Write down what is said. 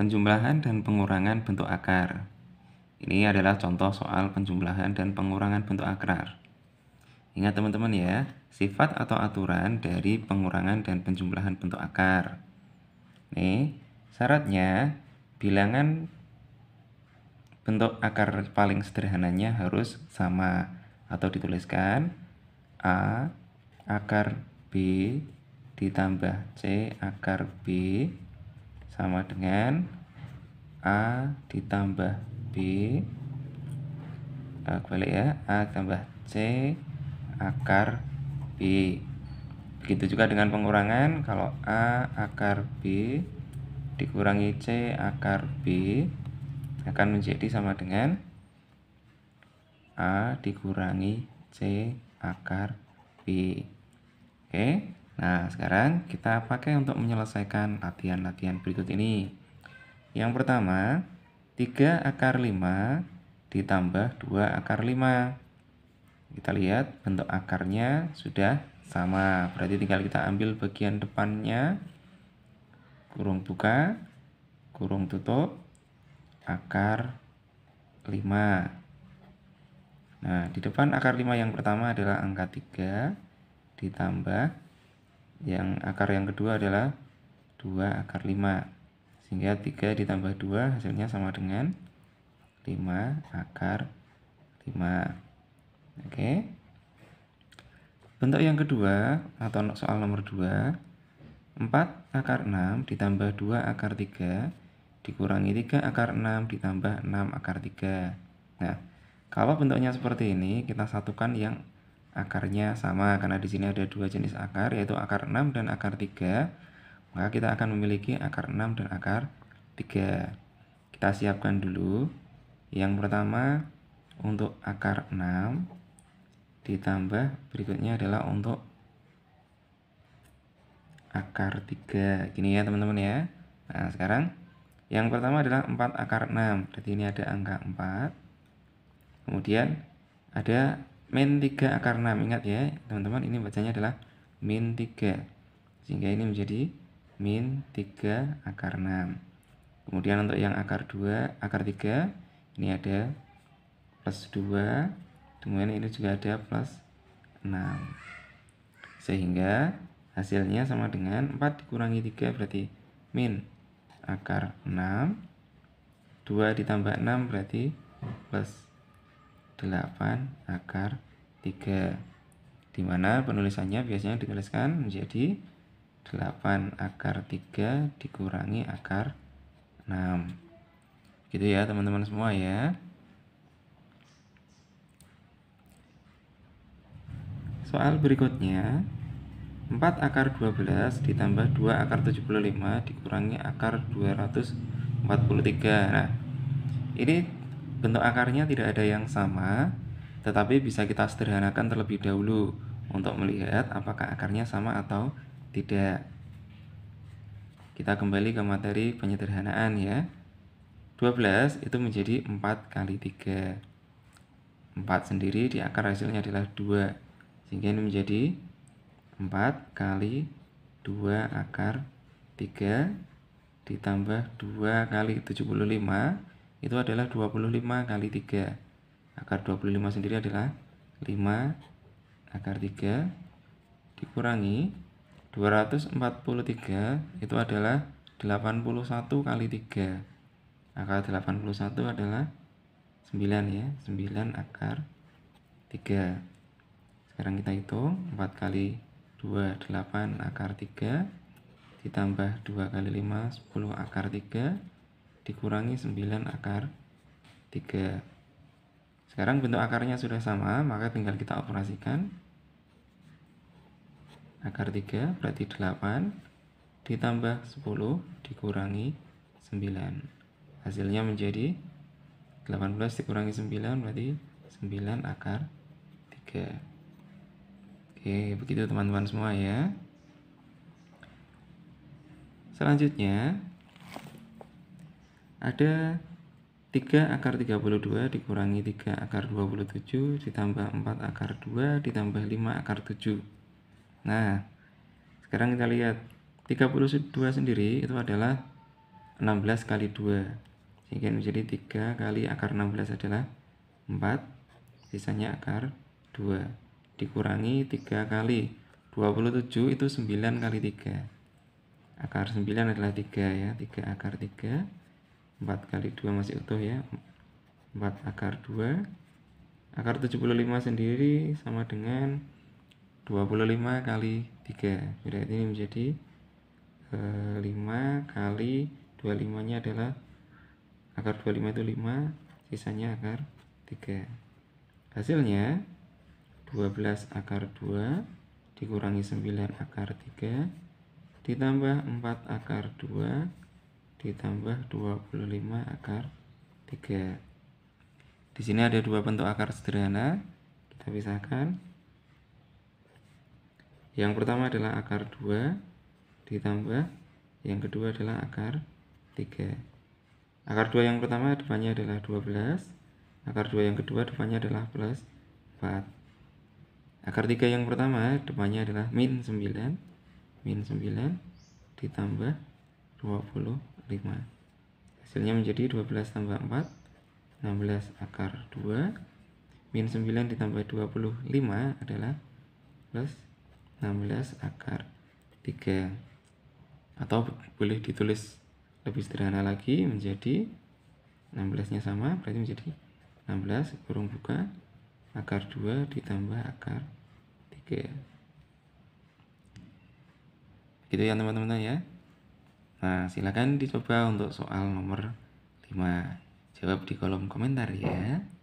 penjumlahan dan pengurangan bentuk akar. Ini adalah contoh soal penjumlahan dan pengurangan bentuk akar. Ingat teman-teman ya, sifat atau aturan dari pengurangan dan penjumlahan bentuk akar. Nih, syaratnya bilangan bentuk akar paling sederhananya harus sama atau dituliskan A akar B ditambah C akar B sama dengan A ditambah B kembali ya A tambah C akar B begitu juga dengan pengurangan kalau A akar B dikurangi C akar B akan menjadi sama dengan A dikurangi C akar B oke okay. Nah, sekarang kita pakai untuk menyelesaikan latihan-latihan berikut ini. Yang pertama, 3 akar 5 ditambah 2 akar 5. Kita lihat bentuk akarnya sudah sama. Berarti tinggal kita ambil bagian depannya, kurung buka, kurung tutup, akar 5. Nah, di depan akar 5 yang pertama adalah angka 3 ditambah yang akar yang kedua adalah 2 akar 5 sehingga 3 ditambah 2 hasilnya sama dengan 5 akar 5 oke bentuk yang kedua atau soal nomor 2 4 akar 6 ditambah 2 akar 3 dikurangi 3 akar 6 ditambah 6 akar 3 nah kalau bentuknya seperti ini kita satukan yang akarnya sama karena di sini ada dua jenis akar yaitu akar 6 dan akar 3 maka kita akan memiliki akar 6 dan akar 3 kita siapkan dulu yang pertama untuk akar 6 ditambah berikutnya adalah untuk akar 3 gini ya teman-teman ya nah sekarang yang pertama adalah 4 akar 6 berarti ini ada angka 4 kemudian ada min 3 akar 6 ingat ya teman-teman ini bacanya adalah min 3 sehingga ini menjadi min 3 akar 6 kemudian untuk yang akar 2 akar 3 ini ada plus 2 kemudian ini juga ada plus 6 sehingga hasilnya sama dengan 4 dikurangi 3 berarti min akar 6 2 ditambah 6 berarti plus 8 akar 3 dimana penulisannya biasanya dituliskan menjadi 8 akar 3 dikurangi akar 6 gitu ya teman-teman semua ya soal berikutnya 4 akar 12 ditambah 2 akar 75 dikurangi akar 243 nah ini Bentuk akarnya tidak ada yang sama, tetapi bisa kita sederhanakan terlebih dahulu untuk melihat apakah akarnya sama atau tidak. Kita kembali ke materi penyederhanaan ya. 12 itu menjadi 4 kali 3. 4 sendiri di akar hasilnya adalah 2. Sehingga ini menjadi 4 kali 2 akar 3 ditambah 2 kali 75 itu adalah 25 kali 3 akar 25 sendiri adalah 5 akar 3 dikurangi 243 itu adalah 81 kali 3 akar 81 adalah 9 ya 9 akar 3 sekarang kita hitung 4 kali 2 8 akar 3 ditambah 2 kali 5 10 akar 3 dikurangi 9 akar 3 sekarang bentuk akarnya sudah sama maka tinggal kita operasikan akar 3 berarti 8 ditambah 10 dikurangi 9 hasilnya menjadi 18 dikurangi 9 berarti 9 akar 3 oke begitu teman-teman semua ya selanjutnya ada 3 akar 32 dikurangi 3 akar 27 ditambah 4 akar 2 ditambah 5 akar 7 nah sekarang kita lihat 32 sendiri itu adalah 16 kali 2 sehingga menjadi 3 kali akar 16 adalah 4 sisanya akar 2 dikurangi 3 kali 27 itu 9 kali 3 akar 9 adalah 3 ya 3 akar 3 4 kali 2 masih utuh ya 4 akar 2 akar 75 sendiri sama dengan 25 kali 3 berarti ini menjadi 5 eh, kali 25 nya adalah akar 25 itu 5 sisanya akar 3 hasilnya 12 akar 2 dikurangi 9 akar 3 ditambah 4 akar 2 ditambah 25 akar 3 di sini ada dua bentuk akar sederhana kita pisahkan yang pertama adalah akar 2 ditambah yang kedua adalah akar 3 akar 2 yang pertama depannya adalah 12 akar 2 yang kedua depannya adalah plus 4 Akar 3 yang pertama depannya adalah min 9 Min 9 ditambah 25 5 hasilnya menjadi 12 tambah 4 16 akar 2 min 9 ditambah 25 adalah plus 16 akar 3 atau boleh ditulis lebih sederhana lagi menjadi 16 nya sama berarti menjadi 16 kurung buka akar 2 ditambah akar 3 gitu ya teman-teman ya Nah, silakan dicoba untuk soal nomor 5. Jawab di kolom komentar ya.